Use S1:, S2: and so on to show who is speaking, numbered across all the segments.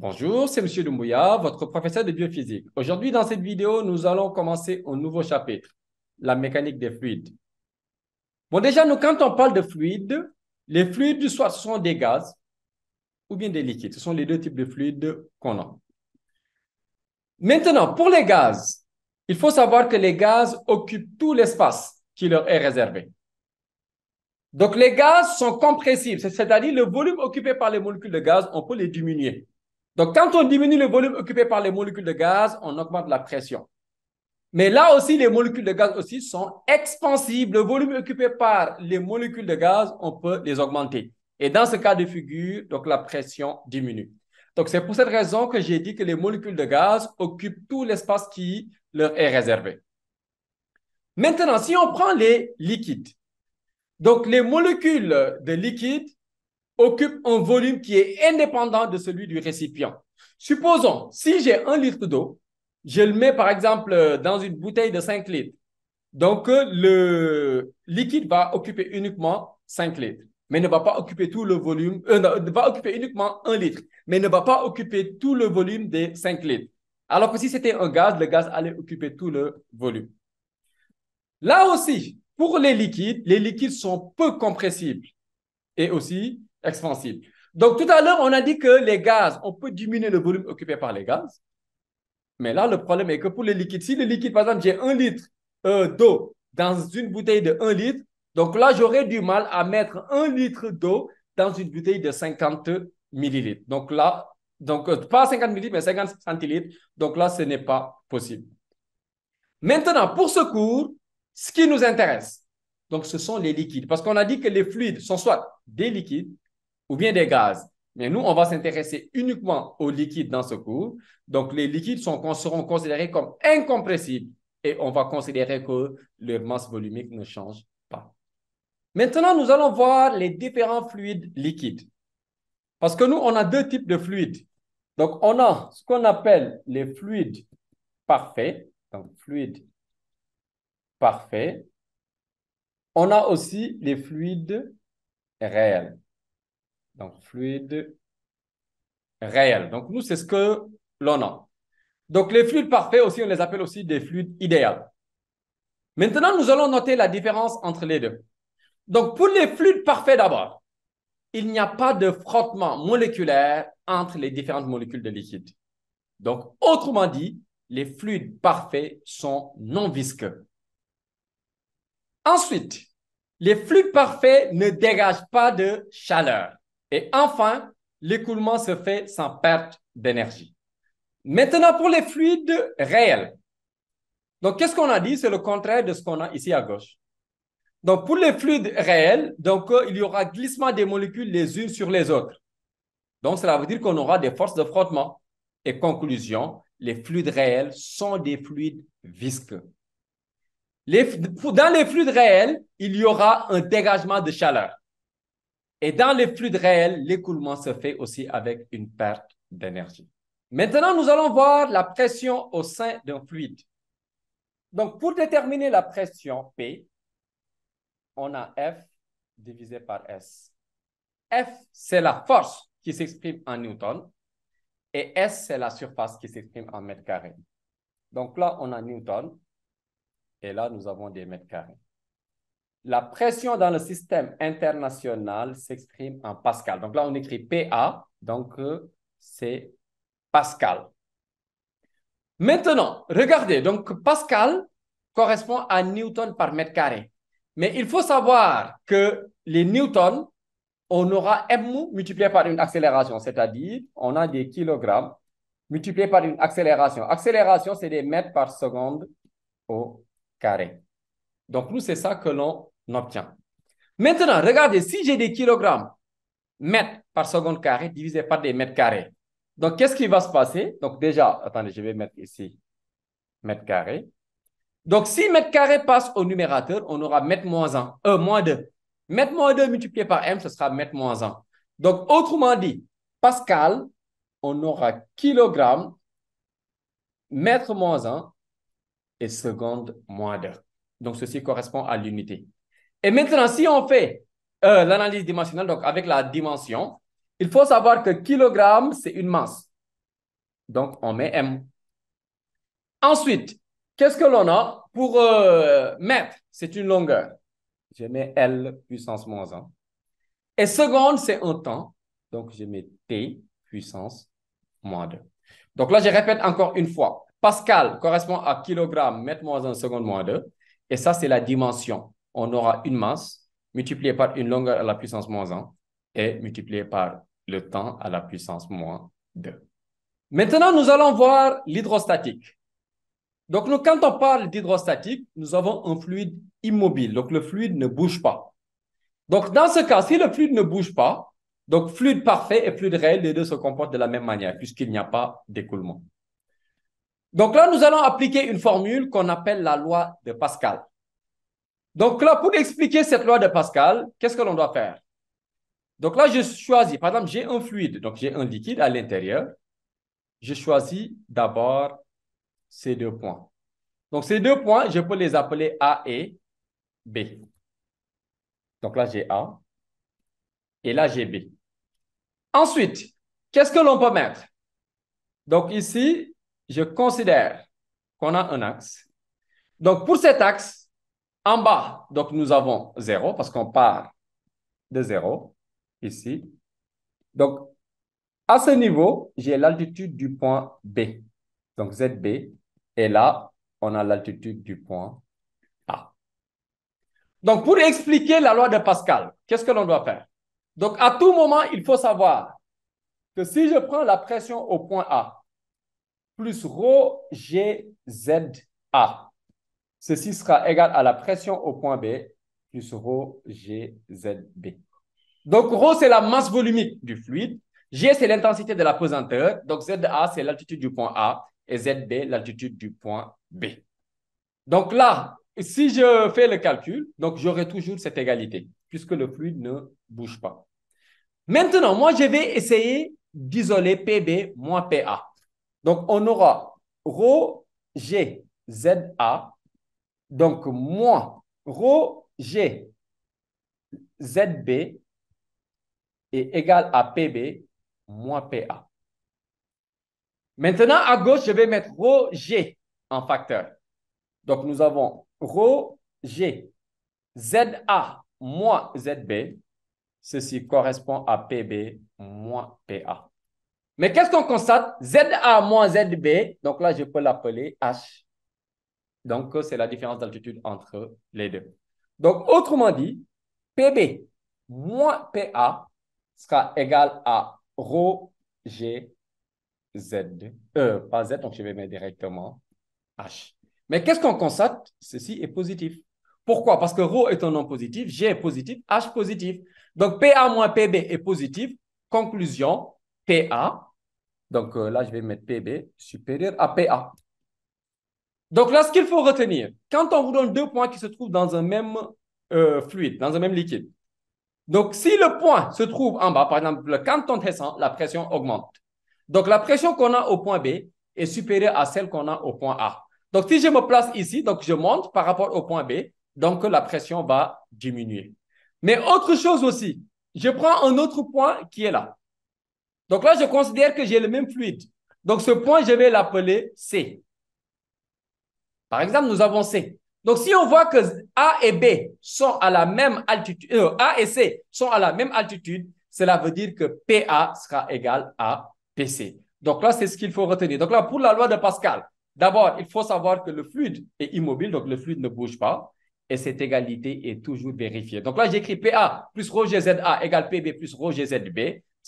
S1: Bonjour, c'est Monsieur Dumouya, votre professeur de biophysique. Aujourd'hui, dans cette vidéo, nous allons commencer un nouveau chapitre, la mécanique des fluides. Bon, déjà, nous, quand on parle de fluides, les fluides, soit ce sont des gaz ou bien des liquides. Ce sont les deux types de fluides qu'on a. Maintenant, pour les gaz, il faut savoir que les gaz occupent tout l'espace qui leur est réservé. Donc, les gaz sont compressibles, c'est-à-dire le volume occupé par les molécules de gaz, on peut les diminuer donc, quand on diminue le volume occupé par les molécules de gaz, on augmente la pression. Mais là aussi, les molécules de gaz aussi sont expansibles. Le volume occupé par les molécules de gaz, on peut les augmenter. Et dans ce cas de figure, donc la pression diminue. Donc, c'est pour cette raison que j'ai dit que les molécules de gaz occupent tout l'espace qui leur est réservé. Maintenant, si on prend les liquides, donc les molécules de liquide occupe un volume qui est indépendant de celui du récipient. Supposons, si j'ai un litre d'eau, je le mets par exemple euh, dans une bouteille de 5 litres. Donc, euh, le liquide va occuper uniquement 5 litres, mais ne va pas occuper tout le volume, euh, va occuper uniquement un litre, mais ne va pas occuper tout le volume des 5 litres. Alors que si c'était un gaz, le gaz allait occuper tout le volume. Là aussi, pour les liquides, les liquides sont peu compressibles et aussi expansible. Donc tout à l'heure, on a dit que les gaz, on peut diminuer le volume occupé par les gaz. Mais là, le problème est que pour les liquides, si le liquide, par exemple, j'ai un litre euh, d'eau dans une bouteille de 1 litre, donc là, j'aurais du mal à mettre un litre d'eau dans une bouteille de 50 millilitres. Donc là, donc, euh, pas 50 millilitres, mais 50 centilitres. Donc là, ce n'est pas possible. Maintenant, pour ce cours, ce qui nous intéresse, donc ce sont les liquides. Parce qu'on a dit que les fluides sont soit des liquides, ou bien des gaz. Mais nous, on va s'intéresser uniquement aux liquides dans ce cours. Donc, les liquides sont, seront considérés comme incompressibles et on va considérer que leur masse volumique ne change pas. Maintenant, nous allons voir les différents fluides liquides. Parce que nous, on a deux types de fluides. Donc, on a ce qu'on appelle les fluides parfaits. Donc, fluides parfaits. On a aussi les fluides réels. Donc, fluide réel. Donc, nous, c'est ce que l'on a. Donc, les fluides parfaits aussi, on les appelle aussi des fluides idéaux. Maintenant, nous allons noter la différence entre les deux. Donc, pour les fluides parfaits d'abord, il n'y a pas de frottement moléculaire entre les différentes molécules de liquide. Donc, autrement dit, les fluides parfaits sont non visqueux. Ensuite, les fluides parfaits ne dégagent pas de chaleur. Et enfin, l'écoulement se fait sans perte d'énergie. Maintenant, pour les fluides réels. Donc, qu'est-ce qu'on a dit? C'est le contraire de ce qu'on a ici à gauche. Donc, pour les fluides réels, donc, euh, il y aura glissement des molécules les unes sur les autres. Donc, cela veut dire qu'on aura des forces de frottement. Et conclusion, les fluides réels sont des fluides visqueux. dans les fluides réels, il y aura un dégagement de chaleur. Et dans les fluides réels, l'écoulement se fait aussi avec une perte d'énergie. Maintenant, nous allons voir la pression au sein d'un fluide. Donc, pour déterminer la pression P, on a F divisé par S. F, c'est la force qui s'exprime en Newton et S, c'est la surface qui s'exprime en mètres carrés. Donc là, on a Newton et là, nous avons des mètres carrés. La pression dans le système international s'exprime en Pascal. Donc là, on écrit PA, donc euh, c'est Pascal. Maintenant, regardez, donc Pascal correspond à Newton par mètre carré. Mais il faut savoir que les Newtons, on aura m multiplié par une accélération, c'est-à-dire on a des kilogrammes multipliés par une accélération. Accélération, c'est des mètres par seconde au carré. Donc, nous, c'est ça que l'on obtient. Maintenant, regardez, si j'ai des kilogrammes, mètres par seconde carré divisé par des mètres carrés. Donc, qu'est-ce qui va se passer? Donc, déjà, attendez, je vais mettre ici mètre carré. Donc, si mètre carré passe au numérateur, on aura mètre moins 1, e euh, moins 2. Mètre moins 2 multiplié par m, ce sera mètre moins 1. Donc, autrement dit, Pascal, on aura kilogrammes mètre moins 1 et seconde moins 2. Donc, ceci correspond à l'unité. Et maintenant, si on fait euh, l'analyse dimensionnelle, donc avec la dimension, il faut savoir que kilogramme, c'est une masse. Donc, on met M. Ensuite, qu'est-ce que l'on a pour euh, mètre? C'est une longueur. Je mets L puissance moins 1. Et seconde, c'est un temps. Donc, je mets T puissance moins 2. Donc là, je répète encore une fois. Pascal correspond à kilogramme, mètre moins 1, seconde moins 2. Et ça, c'est la dimension. On aura une masse multipliée par une longueur à la puissance moins 1 et multipliée par le temps à la puissance moins 2. Maintenant, nous allons voir l'hydrostatique. Donc, nous, quand on parle d'hydrostatique, nous avons un fluide immobile. Donc, le fluide ne bouge pas. Donc, dans ce cas, si le fluide ne bouge pas, donc fluide parfait et fluide réel, les deux se comportent de la même manière puisqu'il n'y a pas d'écoulement. Donc là, nous allons appliquer une formule qu'on appelle la loi de Pascal. Donc là, pour expliquer cette loi de Pascal, qu'est-ce que l'on doit faire? Donc là, je choisis, par exemple, j'ai un fluide, donc j'ai un liquide à l'intérieur. Je choisis d'abord ces deux points. Donc ces deux points, je peux les appeler A et B. Donc là, j'ai A et là, j'ai B. Ensuite, qu'est-ce que l'on peut mettre? Donc ici, je considère qu'on a un axe. Donc, pour cet axe, en bas, donc nous avons 0 parce qu'on part de 0 ici. Donc, à ce niveau, j'ai l'altitude du point B. Donc, ZB. Et là, on a l'altitude du point A. Donc, pour expliquer la loi de Pascal, qu'est-ce que l'on doit faire? Donc, à tout moment, il faut savoir que si je prends la pression au point A, plus rho a. Ceci sera égal à la pression au point B plus rho b. Donc, rho, c'est la masse volumique du fluide. G, c'est l'intensité de la pesanteur. Donc, ZA, c'est l'altitude du point A. Et ZB, l'altitude du point B. Donc là, si je fais le calcul, donc j'aurai toujours cette égalité, puisque le fluide ne bouge pas. Maintenant, moi, je vais essayer d'isoler PB moins PA. Donc, on aura Rho donc moins Rho G est égal à PB moins PA. Maintenant, à gauche, je vais mettre ROG en facteur. Donc, nous avons Rho ZA moins ZB. Ceci correspond à PB moins PA. Mais qu'est-ce qu'on constate ZA moins ZB, donc là, je peux l'appeler H. Donc, euh, c'est la différence d'altitude entre les deux. Donc, autrement dit, PB moins PA sera égal à rho G Z, euh, pas Z, donc je vais mettre directement H. Mais qu'est-ce qu'on constate Ceci est positif. Pourquoi Parce que rho est un nom positif, G est positif, H positif. Donc PA moins PB est positif. Conclusion, PA donc euh, là, je vais mettre PB supérieur à PA. Donc là, ce qu'il faut retenir, quand on vous donne deux points qui se trouvent dans un même euh, fluide, dans un même liquide, donc si le point se trouve en bas, par exemple, quand on descend, la pression augmente. Donc la pression qu'on a au point B est supérieure à celle qu'on a au point A. Donc si je me place ici, donc je monte par rapport au point B, donc la pression va diminuer. Mais autre chose aussi, je prends un autre point qui est là. Donc là, je considère que j'ai le même fluide. Donc ce point, je vais l'appeler C. Par exemple, nous avons C. Donc si on voit que A et B sont à la même altitude, euh, A et C sont à la même altitude, cela veut dire que PA sera égal à PC. Donc là, c'est ce qu'il faut retenir. Donc là, pour la loi de Pascal, d'abord, il faut savoir que le fluide est immobile, donc le fluide ne bouge pas et cette égalité est toujours vérifiée. Donc là, j'écris PA plus ρgZA égale PB plus ρgZB.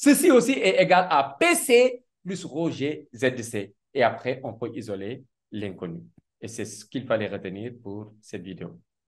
S1: Ceci aussi est égal à PC plus Roger ZDC. Et après, on peut isoler l'inconnu. Et c'est ce qu'il fallait retenir pour cette vidéo.